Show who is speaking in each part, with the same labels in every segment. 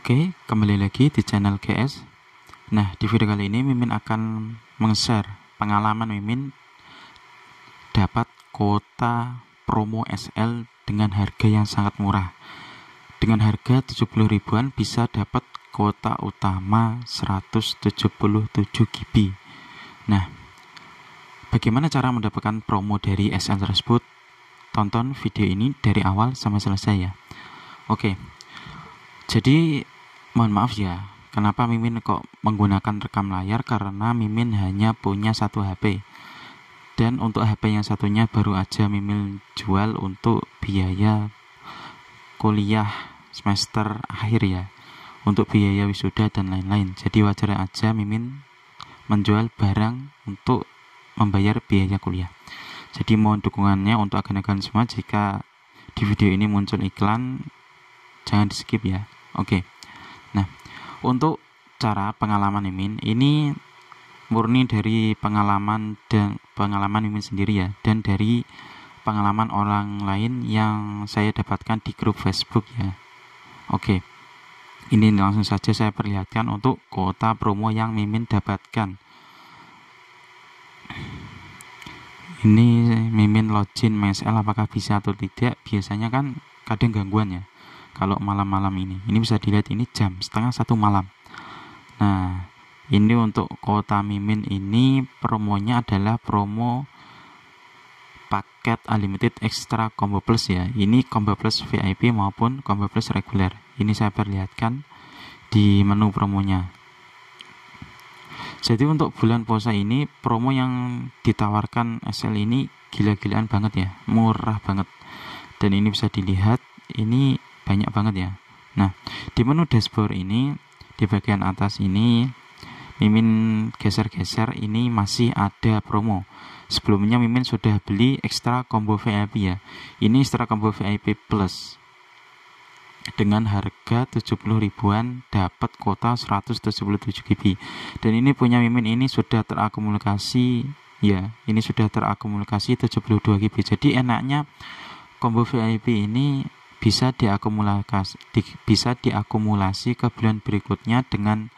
Speaker 1: Oke, kembali lagi di channel GS. Nah, di video kali ini Mimin akan meng-share pengalaman Mimin dapat kuota promo SL dengan harga yang sangat murah. Dengan harga 70 ribuan bisa dapat kuota utama 177 GB. Nah, bagaimana cara mendapatkan promo dari SL tersebut? Tonton video ini dari awal sampai selesai ya. Oke. Jadi Mohon maaf ya, kenapa Mimin kok menggunakan rekam layar karena Mimin hanya punya satu HP. Dan untuk HP yang satunya baru aja Mimin jual untuk biaya kuliah semester akhir ya. Untuk biaya wisuda dan lain-lain. Jadi wajar aja Mimin menjual barang untuk membayar biaya kuliah. Jadi mohon dukungannya untuk agen-agen semua jika di video ini muncul iklan jangan di skip ya. Oke. Okay untuk cara pengalaman Mimin ini murni dari pengalaman dan pengalaman Mimin sendiri ya dan dari pengalaman orang lain yang saya dapatkan di grup Facebook ya. Oke. Ini langsung saja saya perlihatkan untuk kuota promo yang Mimin dapatkan. Ini Mimin login MSL apakah bisa atau tidak? Biasanya kan kadang gangguan ya kalau malam-malam ini ini bisa dilihat ini jam setengah satu malam nah ini untuk kota Mimin ini promonya adalah promo paket unlimited extra combo plus ya ini combo plus VIP maupun combo plus reguler ini saya perlihatkan di menu promonya jadi untuk bulan puasa ini promo yang ditawarkan SL ini gila-gilaan banget ya murah banget dan ini bisa dilihat ini banyak banget ya nah di menu dashboard ini di bagian atas ini Mimin geser-geser ini masih ada promo sebelumnya Mimin sudah beli ekstra combo VIP ya ini extra combo VIP plus dengan harga 70 ribuan dapat kuota 177 GB dan ini punya Mimin ini sudah terakumulasi ya ini sudah terakumulasi 72 GB jadi enaknya combo VIP ini bisa diakumulasi, di, bisa diakumulasi ke bulan berikutnya dengan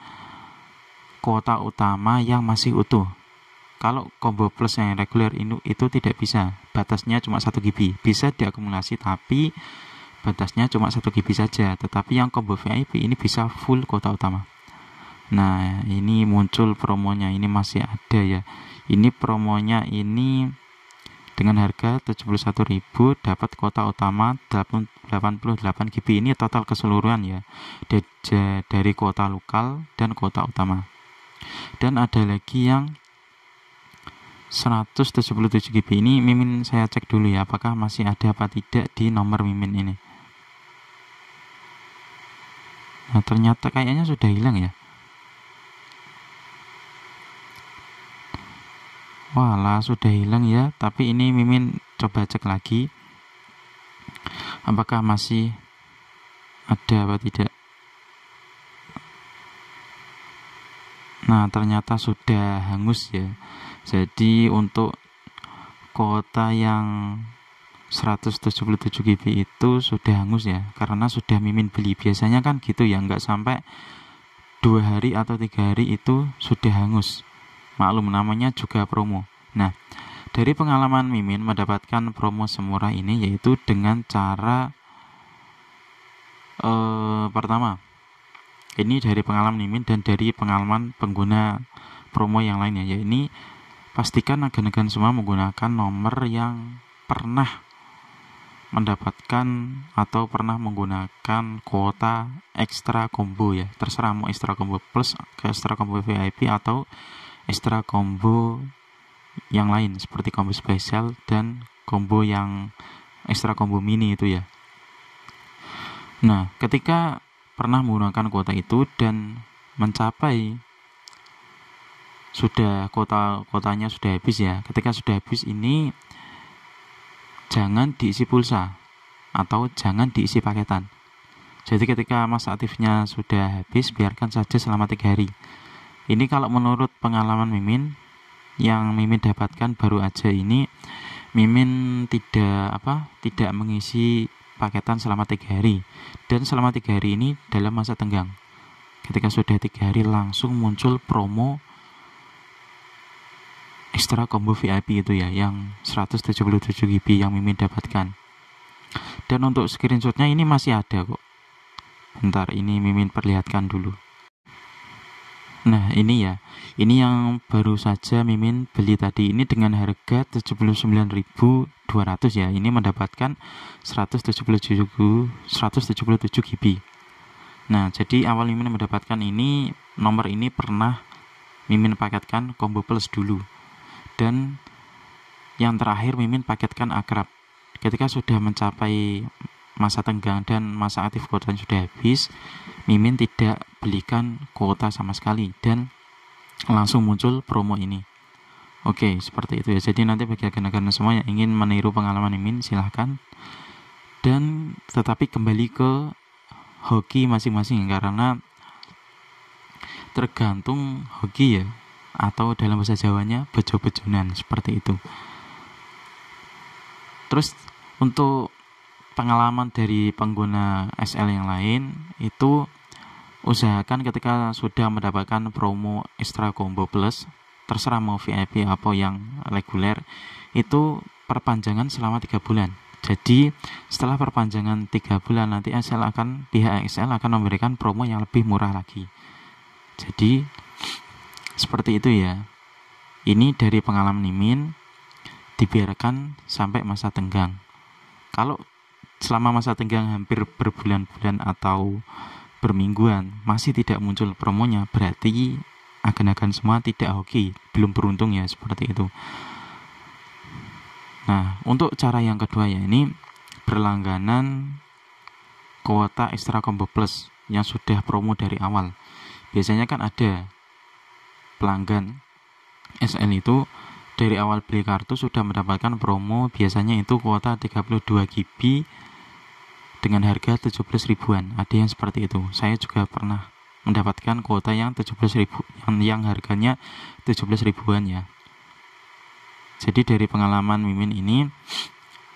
Speaker 1: kuota utama yang masih utuh. Kalau combo plus yang reguler ini itu tidak bisa, batasnya cuma 1 GB. Bisa diakumulasi tapi batasnya cuma 1 GB saja. Tetapi yang combo VIP ini bisa full kuota utama. Nah, ini muncul promonya, ini masih ada ya. Ini promonya ini dengan harga 71.000 dapat kuota utama 88 GB ini total keseluruhan ya dari kuota lokal dan kuota utama. Dan ada lagi yang 177 GB ini mimin saya cek dulu ya apakah masih ada apa tidak di nomor mimin ini. Nah, ternyata kayaknya sudah hilang ya. Walah, sudah hilang ya. Tapi ini Mimin coba cek lagi. Apakah masih ada apa tidak? Nah, ternyata sudah hangus ya. Jadi untuk kota yang 177 GB itu sudah hangus ya karena sudah mimin beli biasanya kan gitu ya nggak sampai dua hari atau tiga hari itu sudah hangus Maklum namanya juga promo. Nah, dari pengalaman Mimin mendapatkan promo semurah ini yaitu dengan cara eh, pertama ini dari pengalaman Mimin dan dari pengalaman pengguna promo yang lainnya ya ini pastikan agen-agen semua menggunakan nomor yang pernah mendapatkan atau pernah menggunakan kuota ekstra combo ya terserah mau ekstra combo plus ke ekstra combo VIP atau Ekstra combo yang lain seperti combo spesial dan combo yang ekstra combo mini itu ya. Nah, ketika pernah menggunakan kuota itu dan mencapai sudah kuota kuotanya sudah habis ya. Ketika sudah habis ini jangan diisi pulsa atau jangan diisi paketan. Jadi ketika masa aktifnya sudah habis, biarkan saja selama tiga hari ini kalau menurut pengalaman mimin yang mimin dapatkan baru aja ini mimin tidak apa tidak mengisi paketan selama tiga hari dan selama tiga hari ini dalam masa tenggang ketika sudah tiga hari langsung muncul promo ekstra combo VIP itu ya yang 177 GB yang mimin dapatkan dan untuk screenshotnya ini masih ada kok bentar ini mimin perlihatkan dulu Nah, ini ya. Ini yang baru saja Mimin beli tadi ini dengan harga 79.200 ya. Ini mendapatkan 177 177 GB. Nah, jadi awal Mimin mendapatkan ini nomor ini pernah Mimin paketkan combo plus dulu. Dan yang terakhir Mimin paketkan akrab. Ketika sudah mencapai masa tenggang dan masa aktif kuotanya sudah habis, Mimin tidak belikan kuota sama sekali dan langsung muncul promo ini. Oke, seperti itu ya. Jadi nanti bagi agen-agen semua yang ingin meniru pengalaman Mimin silahkan. Dan tetapi kembali ke hoki masing-masing karena tergantung hoki ya atau dalam bahasa Jawanya bejo-bejonan seperti itu. Terus untuk pengalaman dari pengguna SL yang lain itu usahakan ketika sudah mendapatkan promo extra combo plus terserah mau VIP apa yang reguler itu perpanjangan selama 3 bulan jadi setelah perpanjangan 3 bulan nanti SL akan pihak XL akan memberikan promo yang lebih murah lagi. Jadi seperti itu ya. Ini dari pengalaman Imin dibiarkan sampai masa tenggang. Kalau selama masa tenggang hampir berbulan-bulan atau bermingguan masih tidak muncul promonya berarti agen-agen semua tidak hoki belum beruntung ya seperti itu nah untuk cara yang kedua ya ini berlangganan kuota ekstra combo plus yang sudah promo dari awal biasanya kan ada pelanggan sn itu dari awal beli kartu sudah mendapatkan promo biasanya itu kuota 32 GB dengan harga 17 ribuan ada yang seperti itu saya juga pernah mendapatkan kuota yang 17 ribu yang, yang harganya 17 ribuan ya jadi dari pengalaman Mimin ini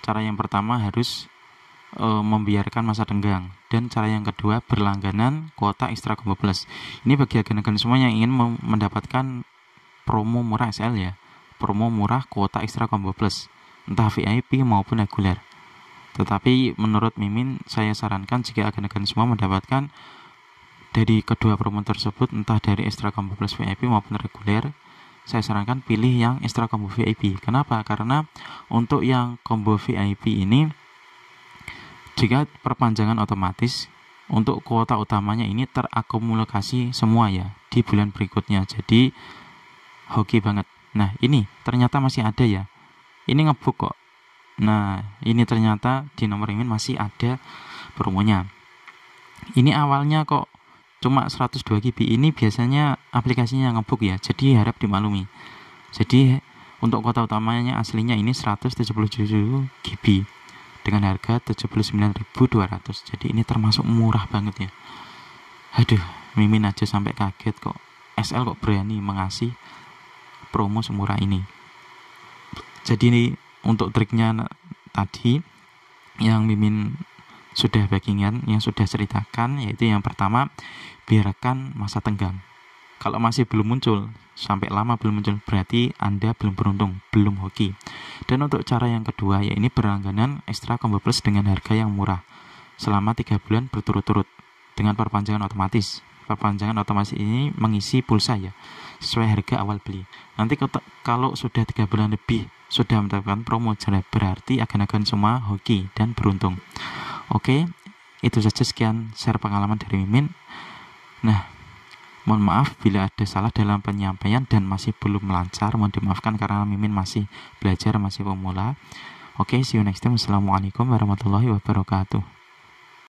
Speaker 1: cara yang pertama harus e, membiarkan masa tenggang dan cara yang kedua berlangganan kuota ekstra combo plus ini bagi agen-agen semua yang ingin mendapatkan promo murah SL ya promo murah kuota ekstra combo plus entah VIP maupun reguler tetapi menurut Mimin, saya sarankan jika agen-agen semua mendapatkan dari kedua promo tersebut, entah dari Extra Combo Plus VIP maupun reguler, saya sarankan pilih yang Extra Combo VIP. Kenapa? Karena untuk yang combo VIP ini, jika perpanjangan otomatis, untuk kuota utamanya ini terakumulasi semua ya di bulan berikutnya. Jadi hoki banget. Nah ini ternyata masih ada ya. Ini ngebuk kok Nah, ini ternyata di nomor imin masih ada promonya. Ini awalnya kok cuma 102 GB ini biasanya aplikasinya ngebug ya, jadi harap dimaklumi. Jadi untuk kota utamanya aslinya ini 177 GB dengan harga 79.200. Jadi ini termasuk murah banget ya. Aduh, mimin aja sampai kaget kok. SL kok berani mengasih promo semurah ini. Jadi ini untuk triknya tadi yang mimin sudah backingan yang sudah ceritakan yaitu yang pertama biarkan masa tenggang kalau masih belum muncul sampai lama belum muncul berarti anda belum beruntung belum hoki dan untuk cara yang kedua ya ini berlangganan ekstra combo plus dengan harga yang murah selama tiga bulan berturut-turut dengan perpanjangan otomatis perpanjangan otomatis ini mengisi pulsa ya sesuai harga awal beli. Nanti kalau sudah tiga bulan lebih sudah mendapatkan promo jelek berarti akan akan semua hoki dan beruntung. Oke, itu saja sekian share pengalaman dari Mimin. Nah, mohon maaf bila ada salah dalam penyampaian dan masih belum lancar, mohon dimaafkan karena Mimin masih belajar, masih pemula. Oke, see you next time. Assalamualaikum warahmatullahi wabarakatuh.